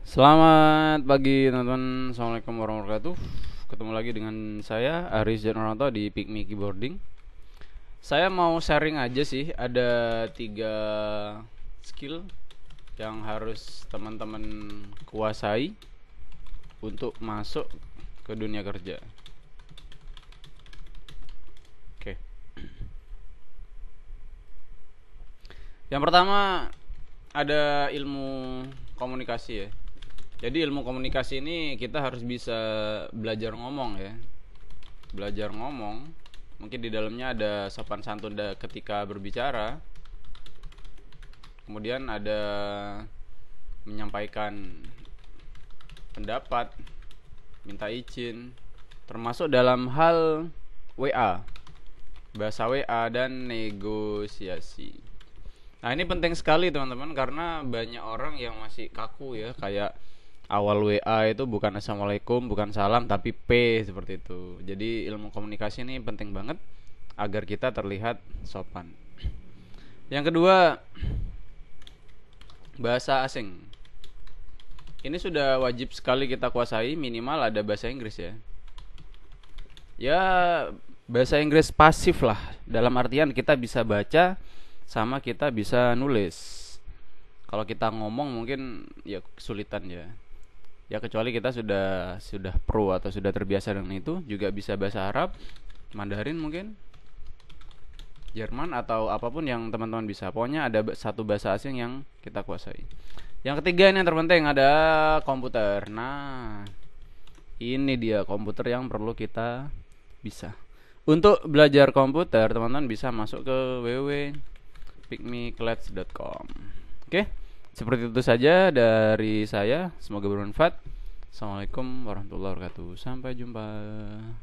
Selamat pagi teman-teman Assalamualaikum warahmatullahi wabarakatuh Ketemu lagi dengan saya Aris Janoranto di Pikmi Keyboarding Saya mau sharing aja sih Ada tiga skill Yang harus teman-teman kuasai Untuk masuk ke dunia kerja Oke Yang pertama Ada ilmu komunikasi ya jadi ilmu komunikasi ini kita harus bisa belajar ngomong ya. Belajar ngomong. Mungkin di dalamnya ada sopan santun ketika berbicara. Kemudian ada menyampaikan pendapat, minta izin, termasuk dalam hal WA. Bahasa WA dan negosiasi. Nah, ini penting sekali teman-teman karena banyak orang yang masih kaku ya kayak awal WA itu bukan assalamualaikum, bukan salam, tapi P seperti itu. Jadi ilmu komunikasi ini penting banget agar kita terlihat sopan. Yang kedua, bahasa asing. Ini sudah wajib sekali kita kuasai minimal ada bahasa Inggris ya. Ya bahasa Inggris pasif lah. Dalam artian kita bisa baca sama kita bisa nulis. Kalau kita ngomong mungkin ya kesulitan ya ya kecuali kita sudah sudah pro atau sudah terbiasa dengan itu juga bisa bahasa Arab Mandarin mungkin Jerman atau apapun yang teman-teman bisa pokoknya ada satu bahasa asing yang kita kuasai yang ketiga ini yang terpenting ada komputer nah ini dia komputer yang perlu kita bisa untuk belajar komputer teman-teman bisa masuk ke www.picmiclets.com oke okay? Seperti itu saja dari saya. Semoga bermanfaat. Assalamualaikum warahmatullahi wabarakatuh. Sampai jumpa.